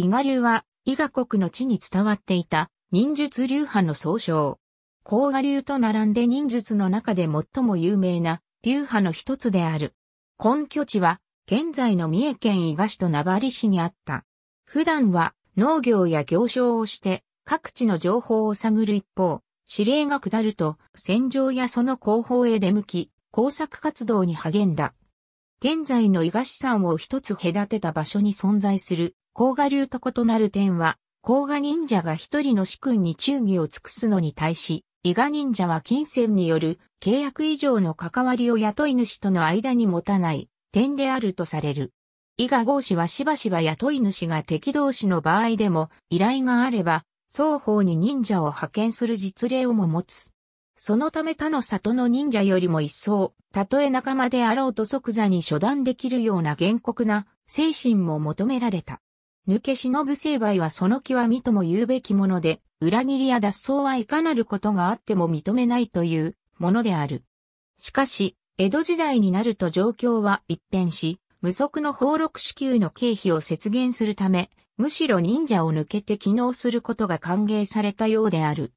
伊賀流は、伊賀国の地に伝わっていた、忍術流派の総称。甲賀流と並んで忍術の中で最も有名な、流派の一つである。根拠地は、現在の三重県伊賀市と名張市にあった。普段は、農業や行商をして、各地の情報を探る一方、指令が下ると、戦場やその後方へ出向き、工作活動に励んだ。現在の伊賀市山を一つ隔てた場所に存在する甲賀流と異なる点は、甲賀忍者が一人の主君に忠義を尽くすのに対し、伊賀忍者は金銭による契約以上の関わりを雇い主との間に持たない点であるとされる。伊賀合氏はしばしば雇い主が敵同士の場合でも依頼があれば、双方に忍者を派遣する実例をも持つ。そのため他の里の忍者よりも一層、たとえ仲間であろうと即座に処断できるような厳酷な精神も求められた。抜け忍成敗はその極みとも言うべきもので、裏切りや脱走はいかなることがあっても認めないというものである。しかし、江戸時代になると状況は一変し、無足の放禄支給の経費を節減するため、むしろ忍者を抜けて機能することが歓迎されたようである。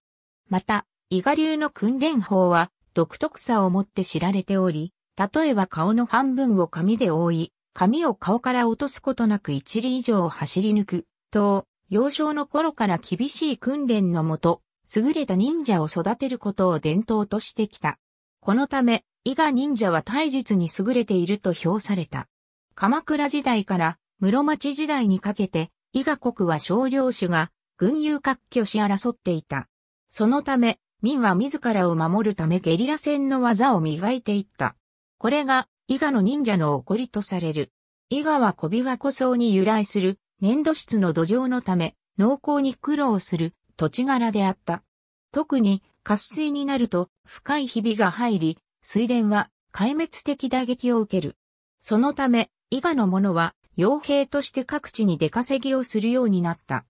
また、伊賀流の訓練法は独特さをもって知られており、例えば顔の半分を紙で覆い、紙を顔から落とすことなく一里以上を走り抜く、と、幼少の頃から厳しい訓練のもと、優れた忍者を育てることを伝統としてきた。このため、伊賀忍者は体術に優れていると評された。鎌倉時代から室町時代にかけて、伊賀国は少量種が軍友割拠し争っていた。そのため、民は自らを守るためゲリラ戦の技を磨いていった。これが、伊賀の忍者の起こりとされる。伊賀は小琵琶湖層に由来する粘土質の土壌のため、農耕に苦労する土地柄であった。特に、渇水になると深いひびが入り、水田は壊滅的打撃を受ける。そのため、伊賀の者は傭兵として各地に出稼ぎをするようになった。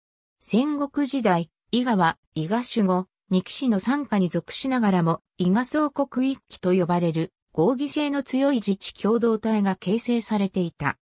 戦国時代、伊賀は伊賀守護、二騎士の参加に属しながらも、伊賀総国一騎と呼ばれる、合議性の強い自治共同体が形成されていた。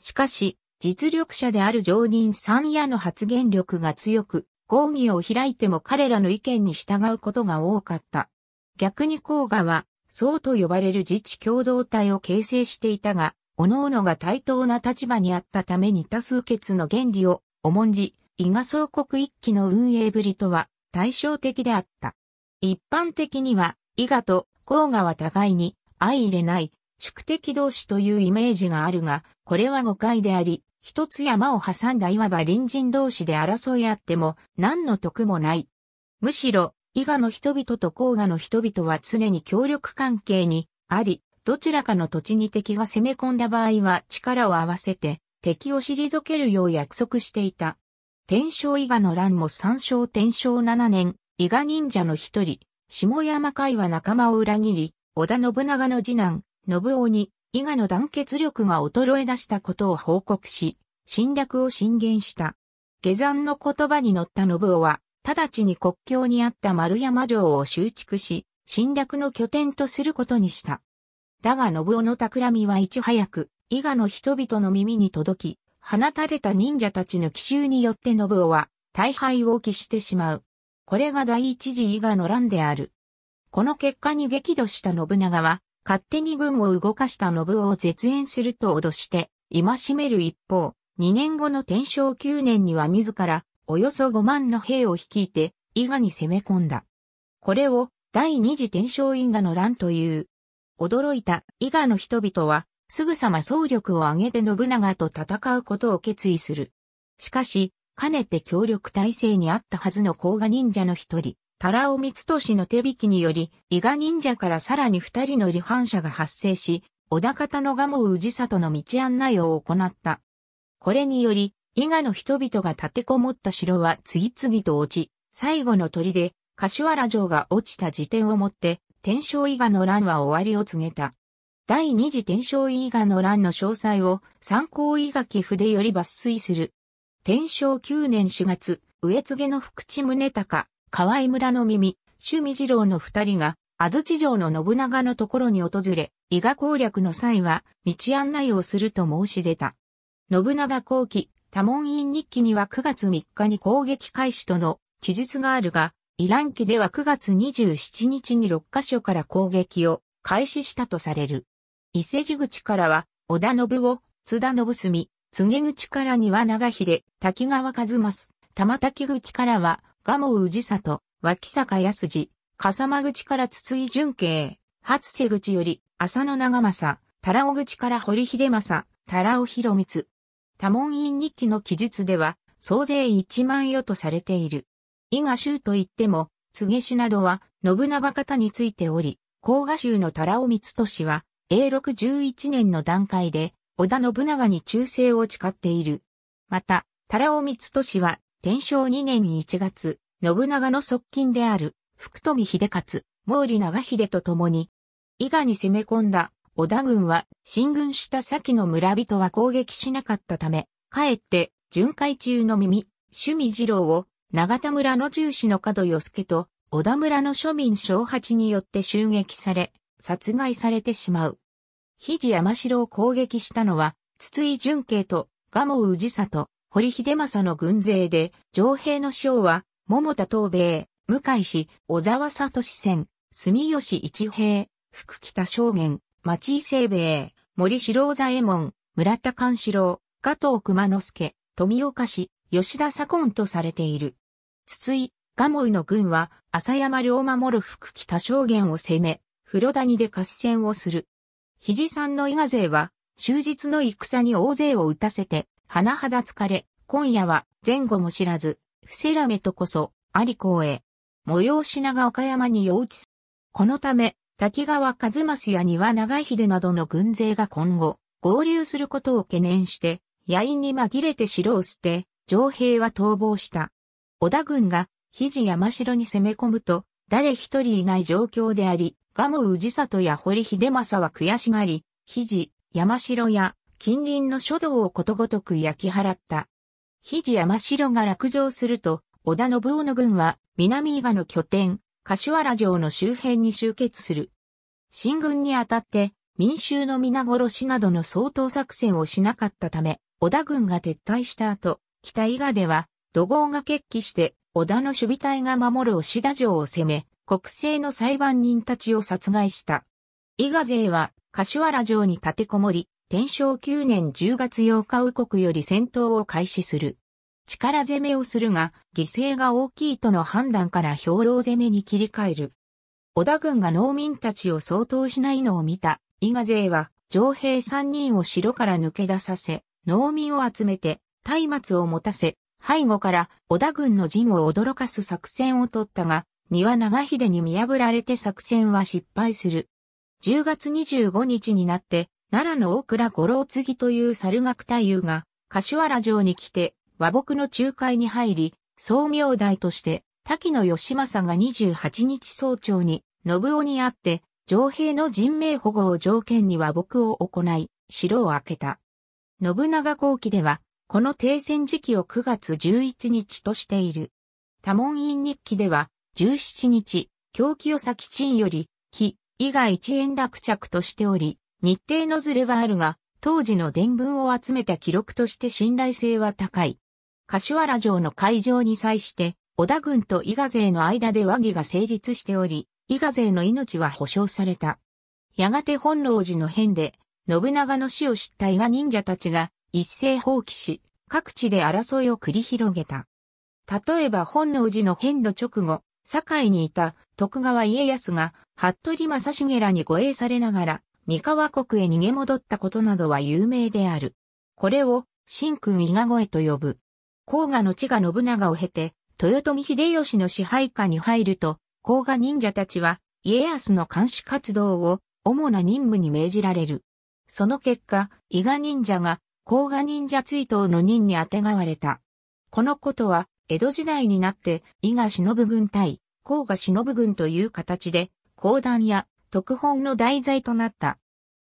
しかし、実力者である常任三夜の発言力が強く、合議を開いても彼らの意見に従うことが多かった。逆に甲賀は、総と呼ばれる自治共同体を形成していたが、各々が対等な立場にあったために多数決の原理を重んじ、伊賀総国一揆の運営ぶりとは対照的であった。一般的には、伊賀と黄河は互いに相入れない宿敵同士というイメージがあるが、これは誤解であり、一つ山を挟んだいわば隣人同士で争いあっても何の得もない。むしろ、伊賀の人々と黄河の人々は常に協力関係にあり、どちらかの土地に敵が攻め込んだ場合は力を合わせて敵を退けるよう約束していた。天正伊賀の乱も三正天正七年、伊賀忍者の一人、下山会は仲間を裏切り、織田信長の次男、信夫に、伊賀の団結力が衰え出したことを報告し、侵略を進言した。下山の言葉に乗った信夫は、直ちに国境にあった丸山城を修築し、侵略の拠点とすることにした。だが信夫の企みはいち早く、伊賀の人々の耳に届き、放たれた忍者たちの奇襲によって信夫は大敗を喫してしまう。これが第一次伊賀の乱である。この結果に激怒した信長は、勝手に軍を動かした信夫を絶縁すると脅して、戒める一方、2年後の天正9年には自ら、およそ5万の兵を率いて、伊賀に攻め込んだ。これを、第二次天正伊賀の乱という。驚いた伊賀の人々は、すぐさま総力を挙げて信長と戦うことを決意する。しかし、かねて協力体制にあったはずの甲賀忍者の一人、タラオミツの手引きにより、伊賀忍者からさらに二人の離反者が発生し、小田方の賀茂氏里の道案内を行った。これにより、伊賀の人々が立てこもった城は次々と落ち、最後の砦で、柏原城が落ちた時点をもって、天正伊賀の乱は終わりを告げた。第二次天正伊賀の乱の詳細を参考伊垣筆より抜粋する。天正9年4月、植継の福地宗隆、河合村の耳、趣味二郎の二人が、安土城の信長のところに訪れ、伊賀攻略の際は、道案内をすると申し出た。信長後期、多門院日記には9月3日に攻撃開始との記述があるが、イラン記では9月27日に6カ所から攻撃を開始したとされる。伊勢路口からは、織田信夫、津田信澄、告口からには長秀、滝川和正、玉滝口からは、蒲生氏里、脇坂康次、笠間口から筒井淳慶、初瀬口より、浅野長政、太尾口から堀秀政、太尾広光。多門院日記の記述では、総勢1万余とされている。伊賀州といっても、告げ氏などは、信長方についており、甲賀州の太尾光氏は、A611 年の段階で、織田信長に忠誠を誓っている。また、太郎光俊は、天正2年1月、信長の側近である、福富秀勝、毛利長秀と共に、伊賀に攻め込んだ織田軍は進軍した先の村人は攻撃しなかったため、かえって巡回中の耳、趣味二郎を長田村の重視の角与助と小田村の庶民小八によって襲撃され、殺害されてしまう。肘山城を攻撃したのは、筒井淳慶と、蒲生氏里、堀秀政の軍勢で、上兵の将は、桃田東米、向井氏、小沢里志戦、住吉一平、福北正元、町井清兵衛、森四郎左衛門、村田勘四郎、加藤熊之助、富岡氏、吉田左近とされている。筒井、蒲生の軍は、浅山を守る福北正元を攻め、風呂谷で合戦をする。肘さんの伊賀勢は、終日の戦に大勢を打たせて、花肌疲れ、今夜は前後も知らず、伏せらめとこそ、ありこへ。催しなが岡山に用地す。このため、滝川和正や庭長秀などの軍勢が今後、合流することを懸念して、野因に紛れて城を捨て、城兵は逃亡した。織田軍が、肘山城に攻め込むと、誰一人いない状況であり、ウジ氏里や堀秀政は悔しがり、肘、山城や近隣の書道をことごとく焼き払った。肘山城が落城すると、織田信夫の軍は南伊賀の拠点、柏原城の周辺に集結する。進軍にあたって民衆の皆殺しなどの相当作戦をしなかったため、織田軍が撤退した後、北伊賀では、怒号が決起して、織田の守備隊が守る押田城を攻め、国政の裁判人たちを殺害した。伊賀勢は、柏原城に立てこもり、天正9年10月8日右国より戦闘を開始する。力攻めをするが、犠牲が大きいとの判断から兵糧攻めに切り替える。織田軍が農民たちを相当しないのを見た、伊賀勢は、城兵3人を城から抜け出させ、農民を集めて、松明を持たせ、背後から織田軍の陣を驚かす作戦を取ったが、三輪長秀に見破られて作戦は失敗する。10月25日になって、奈良の大倉五郎継という猿楽太夫が、柏原城に来て、和睦の仲介に入り、総明代として、滝野義政が28日早朝に、信夫に会って、城兵の人命保護を条件に和睦を行い、城を開けた。信長後期では、この停戦時期を9月11日としている。多門院日記では、17日、狂気を先鎮より、木、以外一円落着としており、日程のずれはあるが、当時の伝聞を集めた記録として信頼性は高い。柏原城の会場に際して、織田軍と伊賀勢の間で和議が成立しており、伊賀勢の命は保障された。やがて本能寺の変で、信長の死を知った伊賀忍者たちが一斉放棄し、各地で争いを繰り広げた。例えば本能寺の変の直後、堺にいた徳川家康が服部正成らに護衛されながら三河国へ逃げ戻ったことなどは有名である。これを神君伊賀越えと呼ぶ。甲賀の地が信長を経て、豊臣秀吉の支配下に入ると、甲賀忍者たちは家康の監視活動を主な任務に命じられる。その結果、伊賀忍者が甲賀忍者追悼の任にあてがわれた。このことは江戸時代になって、伊賀忍軍対、甲賀忍軍という形で、講談や特本の題材となった。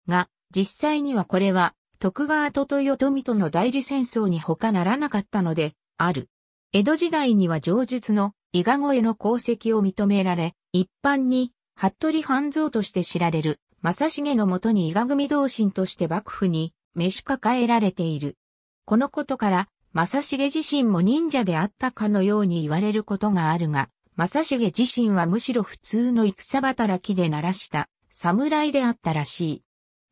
が、実際にはこれは、徳川と豊臣との代理戦争に他ならなかったので、ある。江戸時代には上述の伊賀越えの功績を認められ、一般に、服部半蔵として知られる、正重のもとに伊賀組同心として幕府に召し抱えられている。このことから、正成自身も忍者であったかのように言われることがあるが、正成自身はむしろ普通の戦働きで鳴らした侍であったらしい。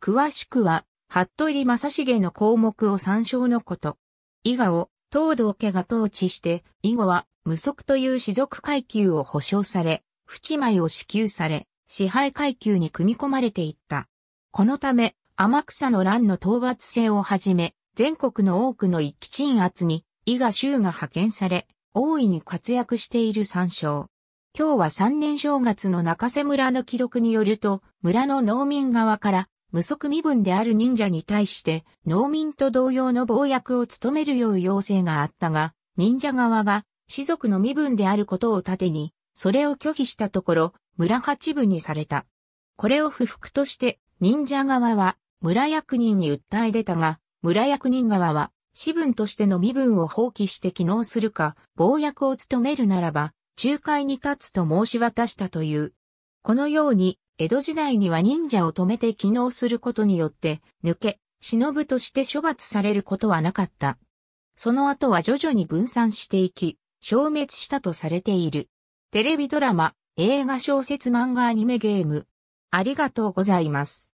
詳しくは、服部正成の項目を参照のこと。伊賀を東道家が統治して、以後は無足という士族階級を保障され、淵米を支給され、支配階級に組み込まれていった。このため、天草の乱の討伐制をはじめ、全国の多くの一気鎮圧に、伊賀州が派遣され、大いに活躍している参照。今日は3年正月の中瀬村の記録によると、村の農民側から、無足身分である忍者に対して、農民と同様の暴役を務めるよう要請があったが、忍者側が、士族の身分であることを盾に、それを拒否したところ、村八分にされた。これを不服として、忍者側は、村役人に訴え出たが、村役人側は、私文としての身分を放棄して機能するか、暴役を務めるならば、仲介に立つと申し渡したという。このように、江戸時代には忍者を止めて機能することによって、抜け、忍として処罰されることはなかった。その後は徐々に分散していき、消滅したとされている。テレビドラマ、映画小説漫画アニメゲーム。ありがとうございます。